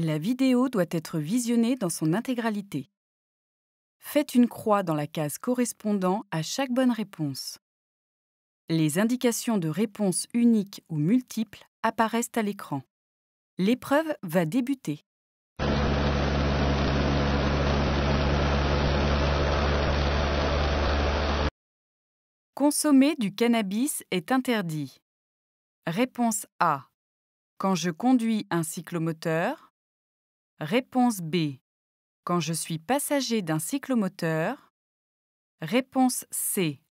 La vidéo doit être visionnée dans son intégralité. Faites une croix dans la case correspondant à chaque bonne réponse. Les indications de réponse unique ou multiples apparaissent à l'écran. L'épreuve va débuter. Consommer du cannabis est interdit. Réponse A. Quand je conduis un cyclomoteur. Réponse B. Quand je suis passager d'un cyclomoteur. Réponse C.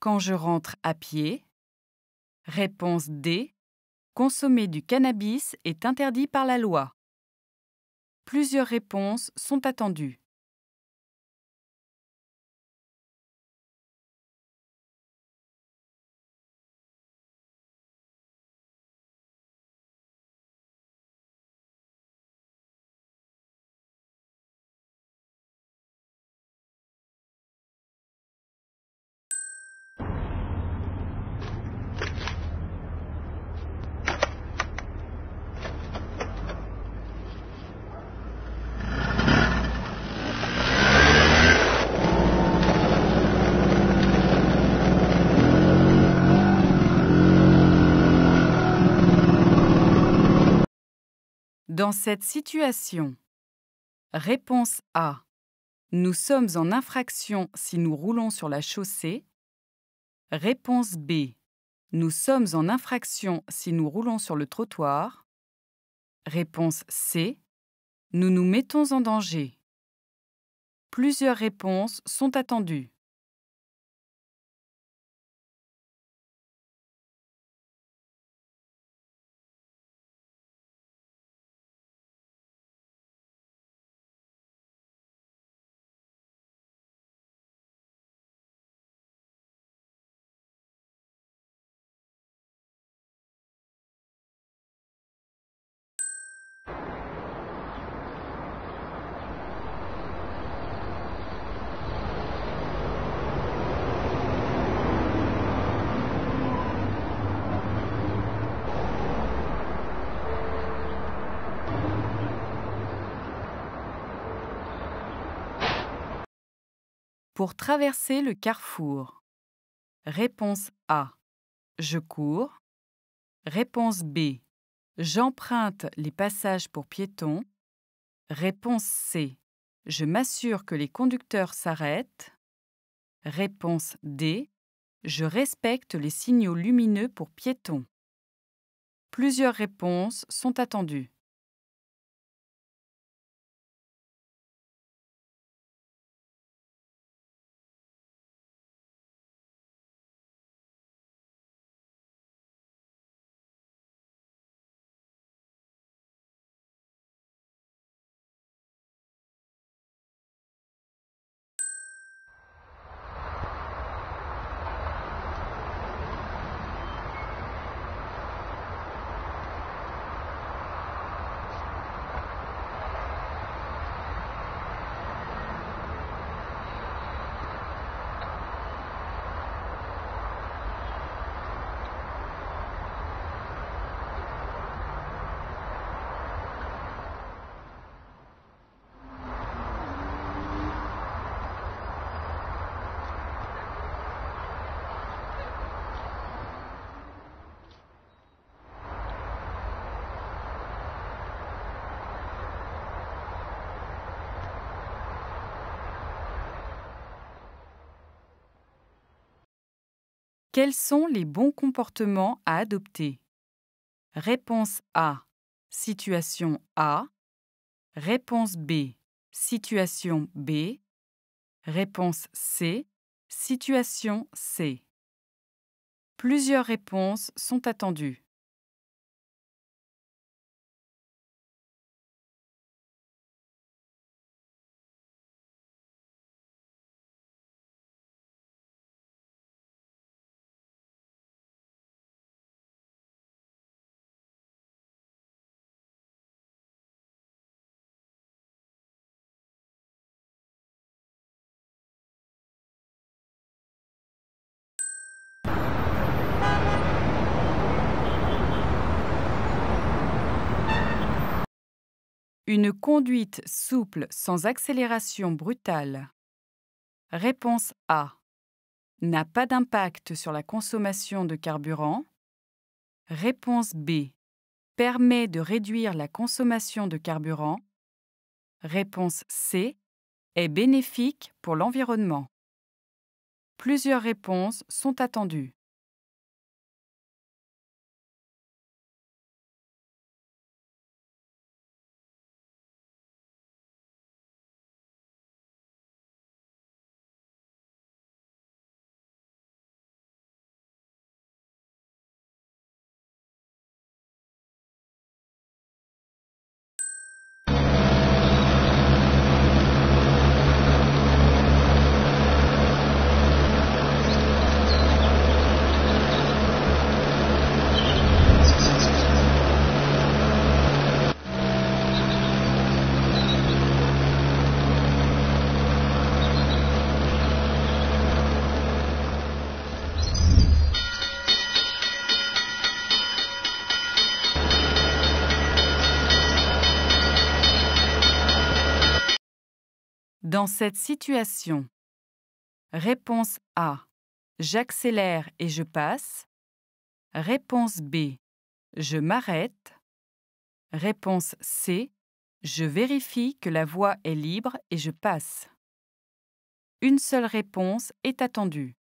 Quand je rentre à pied. Réponse D. Consommer du cannabis est interdit par la loi. Plusieurs réponses sont attendues. Dans cette situation. Réponse A. Nous sommes en infraction si nous roulons sur la chaussée. Réponse B. Nous sommes en infraction si nous roulons sur le trottoir. Réponse C. Nous nous mettons en danger. Plusieurs réponses sont attendues. Pour traverser le carrefour. Réponse A. Je cours. Réponse B. J'emprunte les passages pour piétons. Réponse C. Je m'assure que les conducteurs s'arrêtent. Réponse D. Je respecte les signaux lumineux pour piétons. Plusieurs réponses sont attendues. Quels sont les bons comportements à adopter Réponse A. Situation A. Réponse B. Situation B. Réponse C. Situation C. Plusieurs réponses sont attendues. Une conduite souple sans accélération brutale. Réponse A. N'a pas d'impact sur la consommation de carburant. Réponse B. Permet de réduire la consommation de carburant. Réponse C. Est bénéfique pour l'environnement. Plusieurs réponses sont attendues. dans cette situation Réponse A. J'accélère et je passe. Réponse B. Je m'arrête. Réponse C. Je vérifie que la voie est libre et je passe. Une seule réponse est attendue.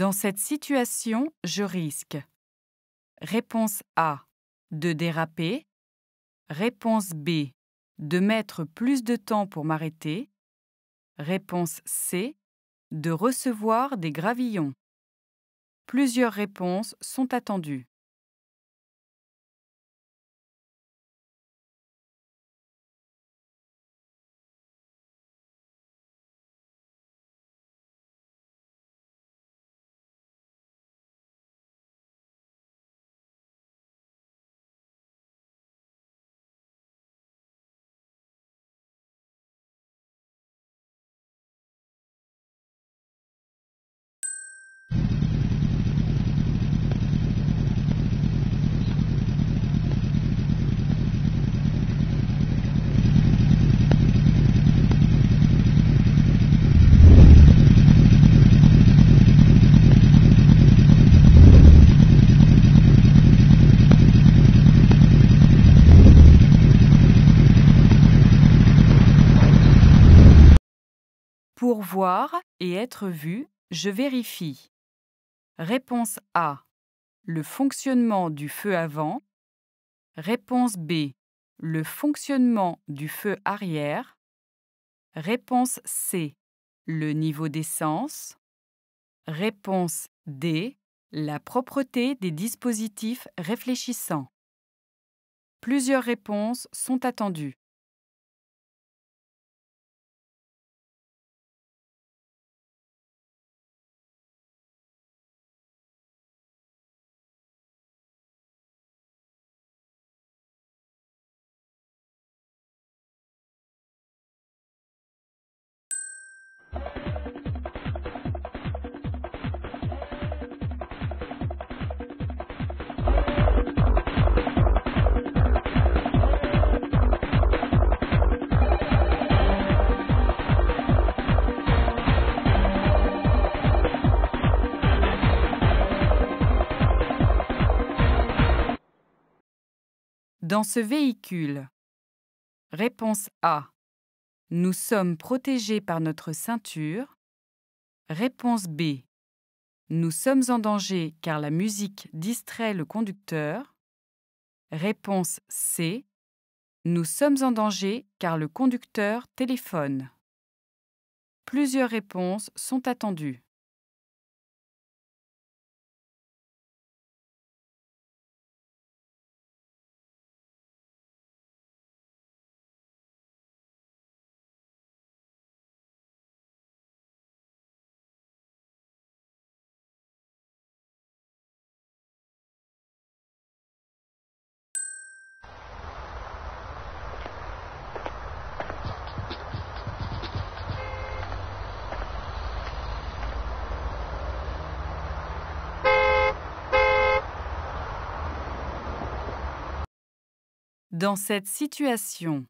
Dans cette situation, je risque. Réponse A. De déraper. Réponse B. De mettre plus de temps pour m'arrêter. Réponse C. De recevoir des gravillons. Plusieurs réponses sont attendues. Pour voir et être vu, je vérifie. Réponse A. Le fonctionnement du feu avant. Réponse B. Le fonctionnement du feu arrière. Réponse C. Le niveau d'essence. Réponse D. La propreté des dispositifs réfléchissants. Plusieurs réponses sont attendues. Dans ce véhicule. Réponse A. Nous sommes protégés par notre ceinture. Réponse B. Nous sommes en danger car la musique distrait le conducteur. Réponse C. Nous sommes en danger car le conducteur téléphone. Plusieurs réponses sont attendues. Dans cette situation.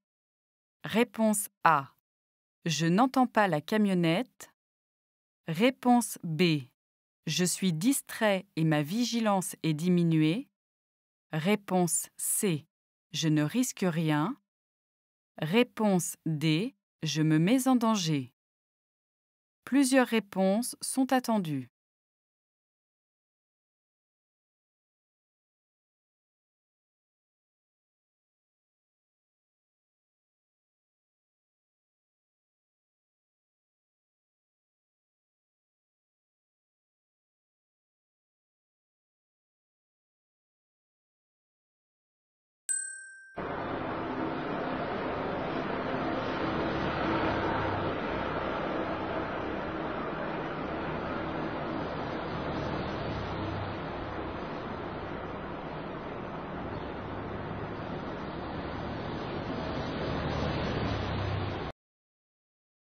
Réponse A. Je n'entends pas la camionnette. Réponse B. Je suis distrait et ma vigilance est diminuée. Réponse C. Je ne risque rien. Réponse D. Je me mets en danger. Plusieurs réponses sont attendues.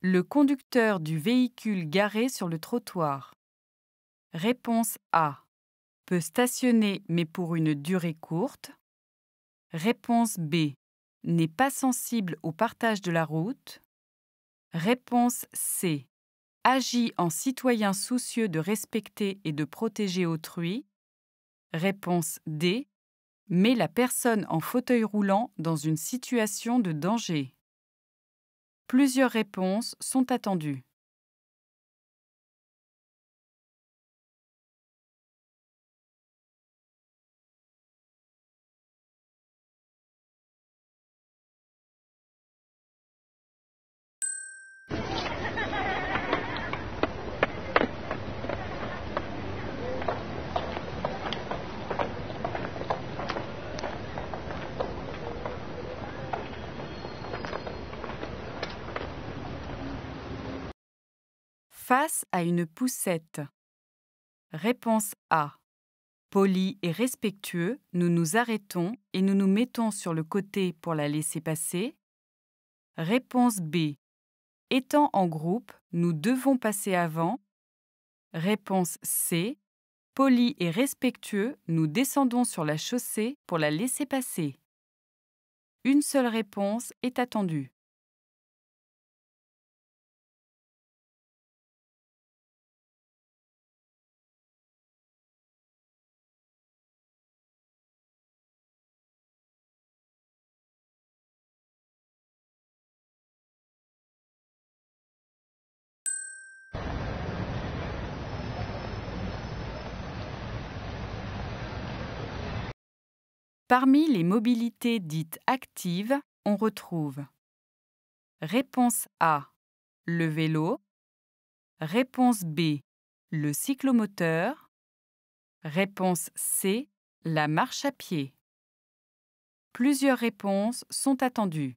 Le conducteur du véhicule garé sur le trottoir. Réponse A. Peut stationner mais pour une durée courte. Réponse B. N'est pas sensible au partage de la route. Réponse C. Agit en citoyen soucieux de respecter et de protéger autrui. Réponse D. Met la personne en fauteuil roulant dans une situation de danger. Plusieurs réponses sont attendues. Face à une poussette. Réponse A. Poli et respectueux, nous nous arrêtons et nous nous mettons sur le côté pour la laisser passer. Réponse B. Étant en groupe, nous devons passer avant. Réponse C. Poli et respectueux, nous descendons sur la chaussée pour la laisser passer. Une seule réponse est attendue. Parmi les mobilités dites actives, on retrouve Réponse A. Le vélo. Réponse B. Le cyclomoteur. Réponse C. La marche à pied. Plusieurs réponses sont attendues.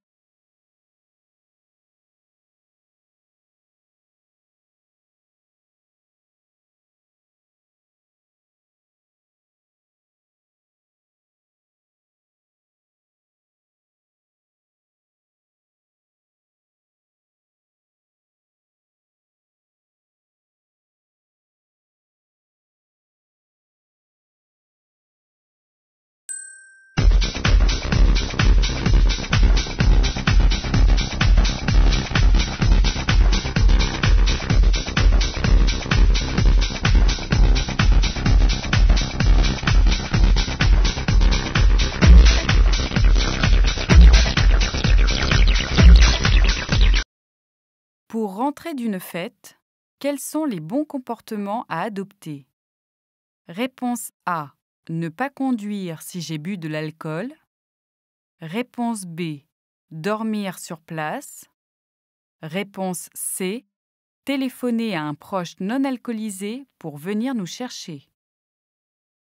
Rentrée d'une fête, quels sont les bons comportements à adopter Réponse A. Ne pas conduire si j'ai bu de l'alcool. Réponse B. Dormir sur place. Réponse C. Téléphoner à un proche non alcoolisé pour venir nous chercher.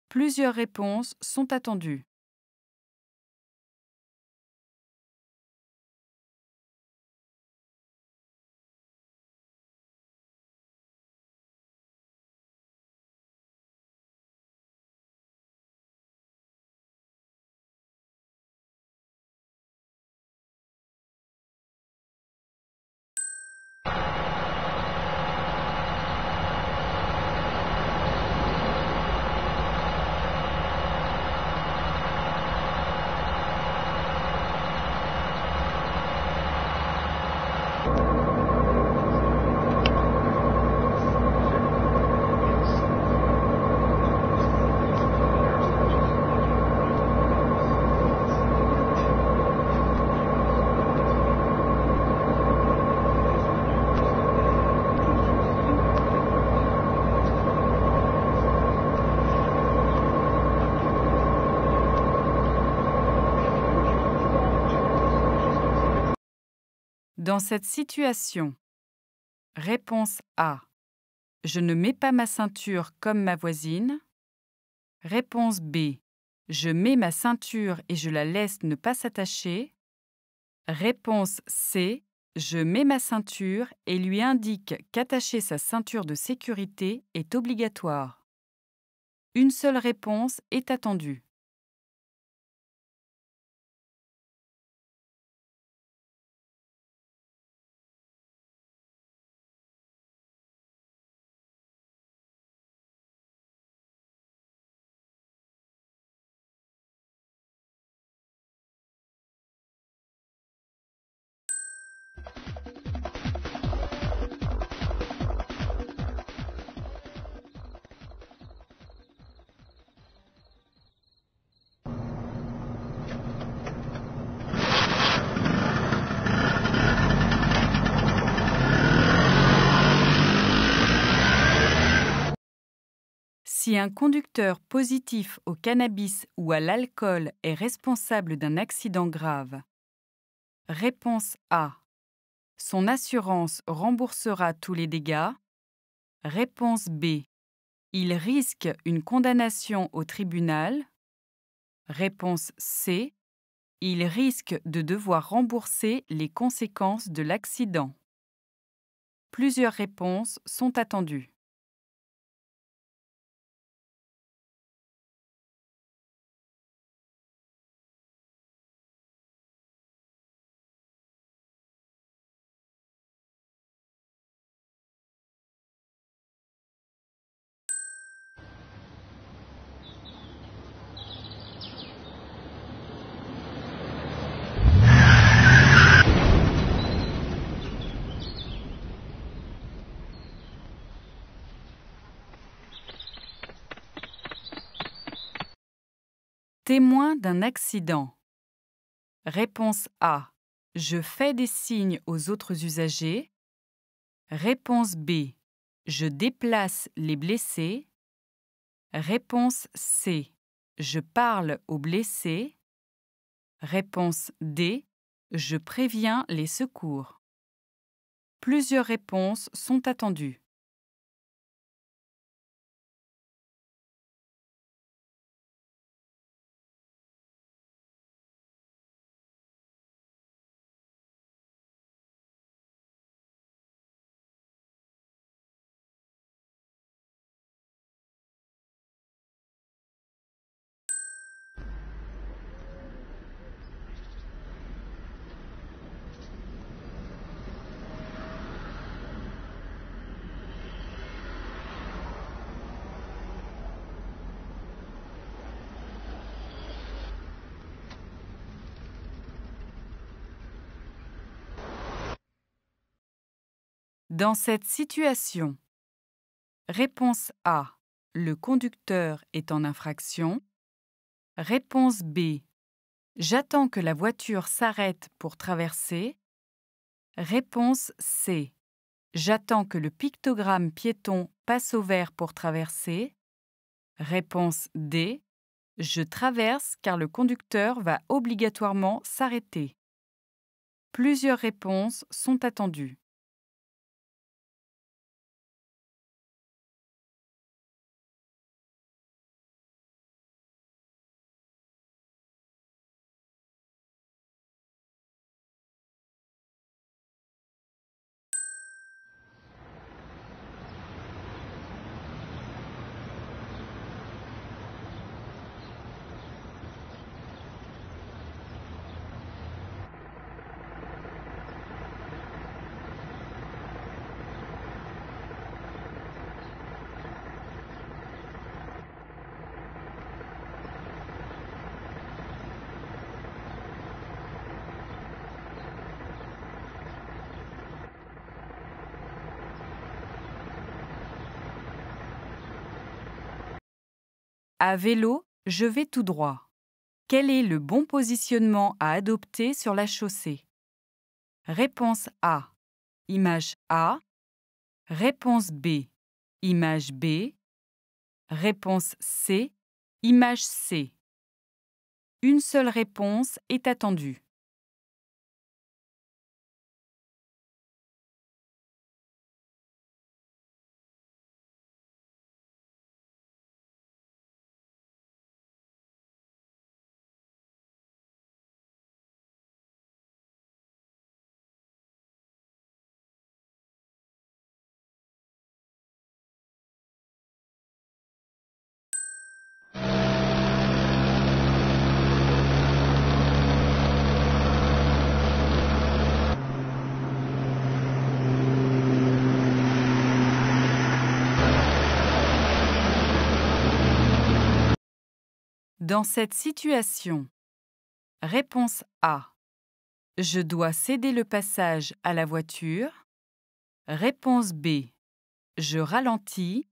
Plusieurs réponses sont attendues. Dans cette situation, réponse A. Je ne mets pas ma ceinture comme ma voisine. Réponse B. Je mets ma ceinture et je la laisse ne pas s'attacher. Réponse C. Je mets ma ceinture et lui indique qu'attacher sa ceinture de sécurité est obligatoire. Une seule réponse est attendue. Si un conducteur positif au cannabis ou à l'alcool est responsable d'un accident grave. Réponse A. Son assurance remboursera tous les dégâts. Réponse B. Il risque une condamnation au tribunal. Réponse C. Il risque de devoir rembourser les conséquences de l'accident. Plusieurs réponses sont attendues. Témoin d'un accident. Réponse A. Je fais des signes aux autres usagers. Réponse B. Je déplace les blessés. Réponse C. Je parle aux blessés. Réponse D. Je préviens les secours. Plusieurs réponses sont attendues. Dans cette situation, réponse A, le conducteur est en infraction. Réponse B, j'attends que la voiture s'arrête pour traverser. Réponse C, j'attends que le pictogramme piéton passe au vert pour traverser. Réponse D, je traverse car le conducteur va obligatoirement s'arrêter. Plusieurs réponses sont attendues. À vélo, je vais tout droit. Quel est le bon positionnement à adopter sur la chaussée Réponse A. Image A. Réponse B. Image B. Réponse C. Image C. Une seule réponse est attendue. Dans cette situation. Réponse A. Je dois céder le passage à la voiture. Réponse B. Je ralentis.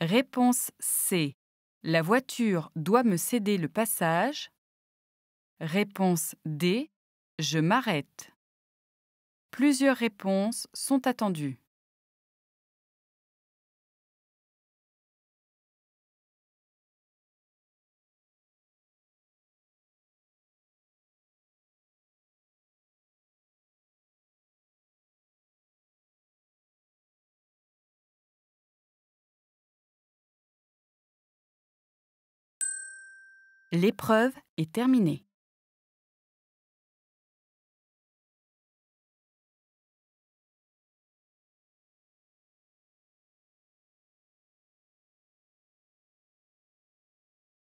Réponse C. La voiture doit me céder le passage. Réponse D. Je m'arrête. Plusieurs réponses sont attendues. L'épreuve est terminée.